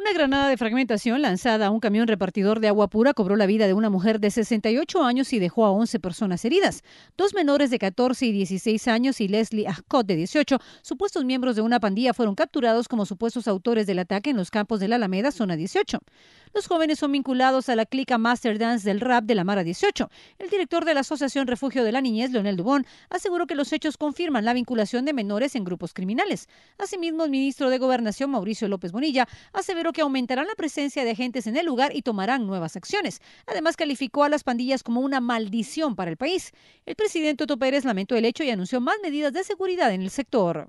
Una granada de fragmentación lanzada a un camión repartidor de agua pura cobró la vida de una mujer de 68 años y dejó a 11 personas heridas. Dos menores de 14 y 16 años y Leslie Ascott de 18, supuestos miembros de una pandilla, fueron capturados como supuestos autores del ataque en los campos de la Alameda, zona 18. Los jóvenes son vinculados a la clica Master Dance del rap de la Mara 18. El director de la Asociación Refugio de la Niñez, Leonel Dubón, aseguró que los hechos confirman la vinculación de menores en grupos criminales. Asimismo, el ministro de Gobernación, Mauricio López Bonilla, aseveró que aumentarán la presencia de agentes en el lugar y tomarán nuevas acciones. Además, calificó a las pandillas como una maldición para el país. El presidente Otto Pérez lamentó el hecho y anunció más medidas de seguridad en el sector.